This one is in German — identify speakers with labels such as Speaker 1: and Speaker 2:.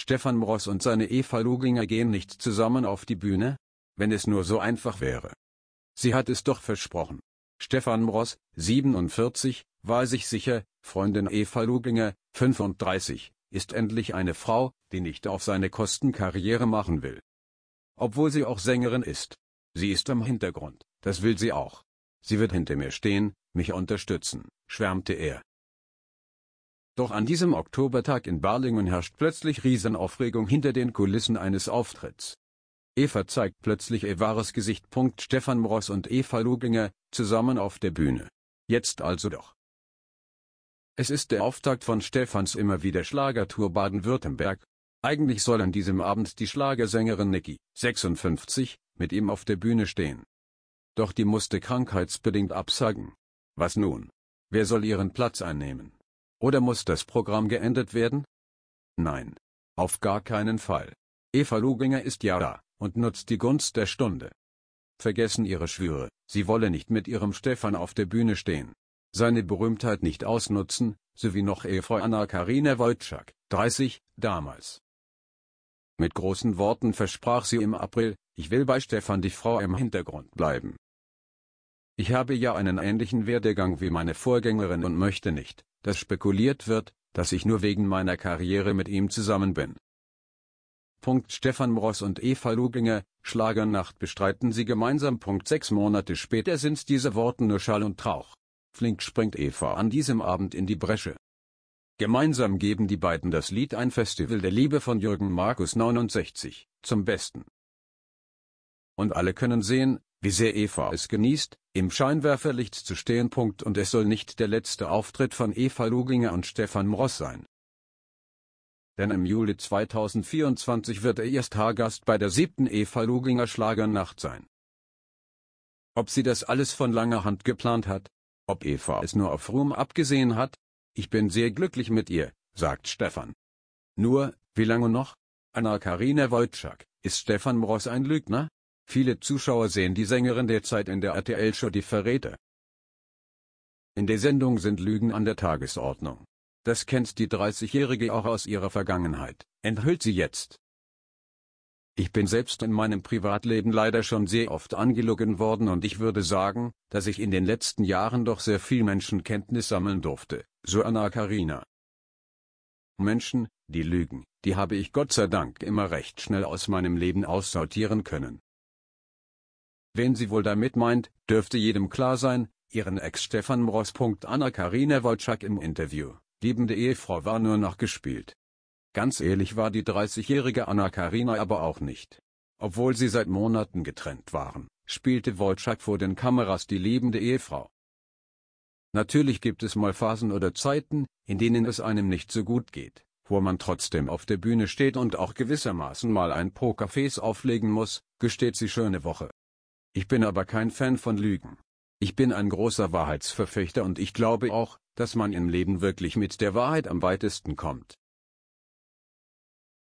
Speaker 1: Stefan Mross und seine Eva Luginger gehen nicht zusammen auf die Bühne? Wenn es nur so einfach wäre. Sie hat es doch versprochen. Stefan Mross, 47, war sich sicher, Freundin Eva Luginger, 35, ist endlich eine Frau, die nicht auf seine Kosten Karriere machen will. Obwohl sie auch Sängerin ist. Sie ist im Hintergrund, das will sie auch. Sie wird hinter mir stehen, mich unterstützen, schwärmte er. Doch an diesem Oktobertag in Barlingen herrscht plötzlich Riesenaufregung hinter den Kulissen eines Auftritts. Eva zeigt plötzlich ihr wahres Gesicht. Stefan Ross und Eva Luginger, zusammen auf der Bühne. Jetzt also doch. Es ist der Auftakt von Stefans immer wieder Schlagertour Baden-Württemberg. Eigentlich soll an diesem Abend die Schlagersängerin Niki, 56, mit ihm auf der Bühne stehen. Doch die musste krankheitsbedingt absagen. Was nun? Wer soll ihren Platz einnehmen? Oder muss das Programm geändert werden? Nein. Auf gar keinen Fall. Eva Luginger ist ja da und nutzt die Gunst der Stunde. Vergessen ihre Schwüre, sie wolle nicht mit ihrem Stefan auf der Bühne stehen. Seine Berühmtheit nicht ausnutzen, sowie noch Ehefrau Anna-Karina Wojcik, 30, damals. Mit großen Worten versprach sie im April, ich will bei Stefan die Frau im Hintergrund bleiben. Ich habe ja einen ähnlichen Werdegang wie meine Vorgängerin und möchte nicht, dass spekuliert wird, dass ich nur wegen meiner Karriere mit ihm zusammen bin. Punkt Stefan Ross und Eva Luginger, Schlagernacht bestreiten sie gemeinsam. Punkt sechs Monate später sind diese Worte nur Schall und Trauch. Flink springt Eva an diesem Abend in die Bresche. Gemeinsam geben die beiden das Lied Ein Festival der Liebe von Jürgen Markus 69 zum Besten. Und alle können sehen, wie sehr Eva es genießt, im Scheinwerferlicht zu stehen. Und es soll nicht der letzte Auftritt von Eva Luginger und Stefan Mross sein. Denn im Juli 2024 wird er ihr Stargast bei der siebten Eva Luginger Schlagernacht sein. Ob sie das alles von langer Hand geplant hat, ob Eva es nur auf Ruhm abgesehen hat, ich bin sehr glücklich mit ihr, sagt Stefan. Nur, wie lange noch? Anna-Karina Wojcik, ist Stefan Mross ein Lügner? Viele Zuschauer sehen die Sängerin derzeit in der RTL-Show Die Verräter. In der Sendung sind Lügen an der Tagesordnung. Das kennt die 30-Jährige auch aus ihrer Vergangenheit, enthüllt sie jetzt. Ich bin selbst in meinem Privatleben leider schon sehr oft angelogen worden und ich würde sagen, dass ich in den letzten Jahren doch sehr viel Menschenkenntnis sammeln durfte, so Anna Karina. Menschen, die lügen, die habe ich Gott sei Dank immer recht schnell aus meinem Leben aussortieren können. Wen sie wohl damit meint, dürfte jedem klar sein, ihren Ex-Stefan Mross. Anna-Karina Wolczak im Interview, liebende Ehefrau war nur noch gespielt. Ganz ehrlich war die 30-jährige Anna-Karina aber auch nicht. Obwohl sie seit Monaten getrennt waren, spielte Wolczak vor den Kameras die liebende Ehefrau. Natürlich gibt es mal Phasen oder Zeiten, in denen es einem nicht so gut geht, wo man trotzdem auf der Bühne steht und auch gewissermaßen mal ein Pokerface auflegen muss, gesteht sie schöne Woche. Ich bin aber kein Fan von Lügen. Ich bin ein großer Wahrheitsverfechter und ich glaube auch, dass man im Leben wirklich mit der Wahrheit am weitesten kommt.